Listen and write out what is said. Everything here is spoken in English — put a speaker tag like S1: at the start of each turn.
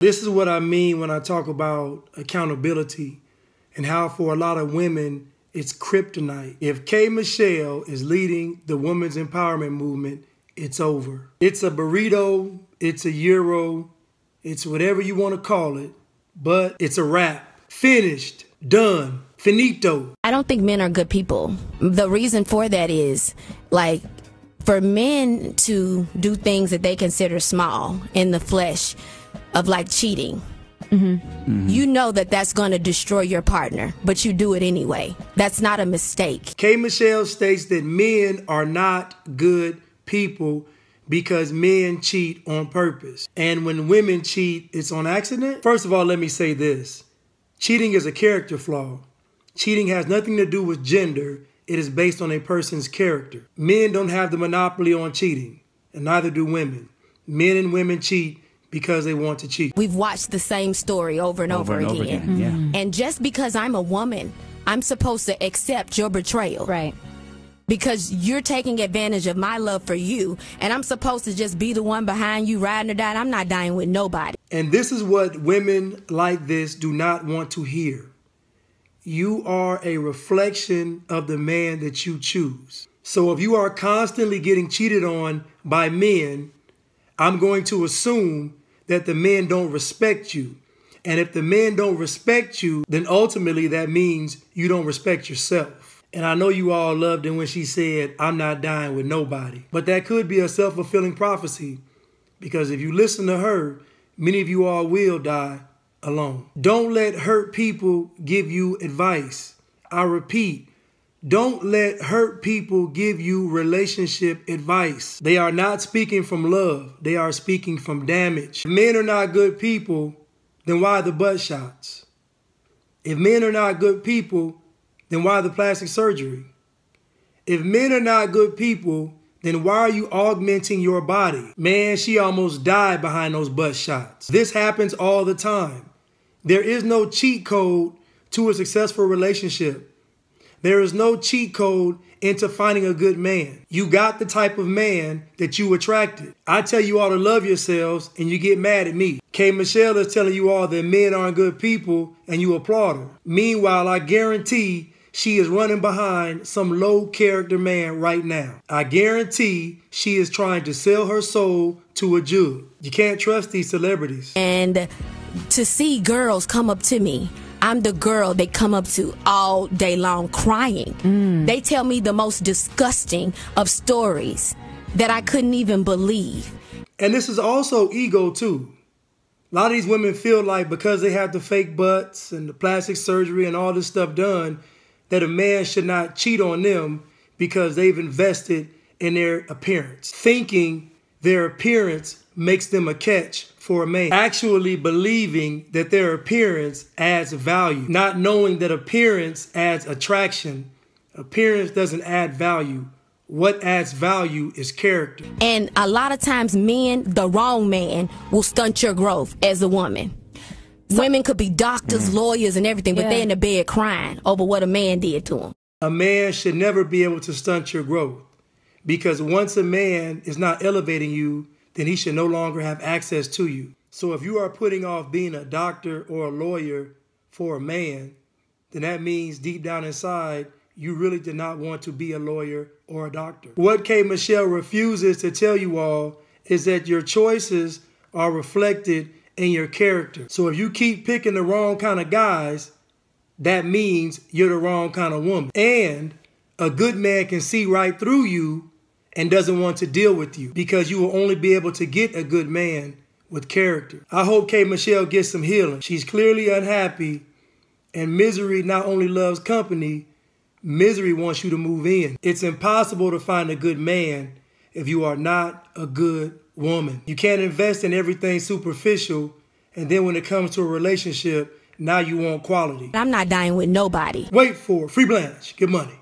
S1: This is what I mean when I talk about accountability and how for a lot of women it's kryptonite. If K Michelle is leading the women's empowerment movement, it's over. It's a burrito, it's a euro, it's whatever you want to call it, but it's a wrap. Finished, done, finito.
S2: I don't think men are good people. The reason for that is like for men to do things that they consider small in the flesh of like cheating. Mm-hmm. Mm-hmm. You know that that's going to destroy your partner, but you do it anyway. That's not a mistake.
S1: K. Michelle states that men are not good people because men cheat on purpose. And when women cheat, it's on accident. First of all, let me say this cheating is a character flaw. Cheating has nothing to do with gender, it is based on a person's character. Men don't have the monopoly on cheating, and neither do women. Men and women cheat because they want to cheat. We've
S2: watched the same story over and over, over, and over again. again. Mm-hmm. Yeah. And just because I'm a woman, I'm supposed to accept your betrayal. Right. Because you're taking advantage of my love for you, and I'm supposed to just be the one behind you riding or dying. I'm not dying with nobody. And this
S1: is what women like this do not want to hear. You are a reflection of the man that you choose. So if you are constantly getting cheated on by men, I'm going to assume that the men don't respect you. And if the men don't respect you, then ultimately that means you don't respect yourself. And I know you all loved it when she said, I'm not dying with nobody. But that could be a self fulfilling prophecy because if you listen to her, many of you all will die alone. Don't let hurt people give you advice. I repeat, don't let hurt people give you relationship advice. They are not speaking from love, they are speaking from damage. If men are not good people, then why the butt shots? If men are not good people, then why the plastic surgery? If men are not good people, then why are you augmenting your body? Man, she almost died behind those butt shots. This happens all the time. There is no cheat code to a successful relationship. There is no cheat code into finding a good man. You got the type of man that you attracted. I tell you all to love yourselves and you get mad at me. K. Michelle is telling you all that men aren't good people and you applaud her. Meanwhile, I guarantee she is running behind some low character man right now. I guarantee she is trying to sell her soul to a Jew. You can't trust these celebrities.
S2: And to see girls come up to me I'm the girl they come up to all day long crying. Mm. They tell me the most disgusting of stories that I couldn't even believe.
S1: And this is also ego, too. A lot of these women feel like because they have the fake butts and the plastic surgery and all this stuff done, that a man should not cheat on them because they've invested in their appearance, thinking their appearance makes them a catch for me actually believing that their appearance adds value, not knowing that appearance adds attraction. Appearance doesn't add value. What adds value is
S2: character. And a lot of times, men, the wrong man, will stunt your growth as a woman. So, Women could be doctors, mm. lawyers, and everything, but yeah. they're in the bed crying over what a man did to them.
S1: A man should never be able to stunt your growth because once a man is not elevating you, then he should no longer have access to you. So if you are putting off being a doctor or a lawyer for a man, then that means deep down inside, you really did not want to be a lawyer or a doctor. What K. Michelle refuses to tell you all is that your choices are reflected in your character. So if you keep picking the wrong kind of guys, that means you're the wrong kind of woman. And a good man can see right through you and doesn't want to deal with you because you will only be able to get a good man with character. I hope K. Michelle gets some healing. She's clearly unhappy, and misery not only loves company, misery wants you to move in. It's impossible to find a good man if you are not a good woman. You can't invest in everything superficial, and then when it comes to a relationship, now you want quality.
S2: I'm not dying with nobody.
S1: Wait for it. Free Blanche. Get money.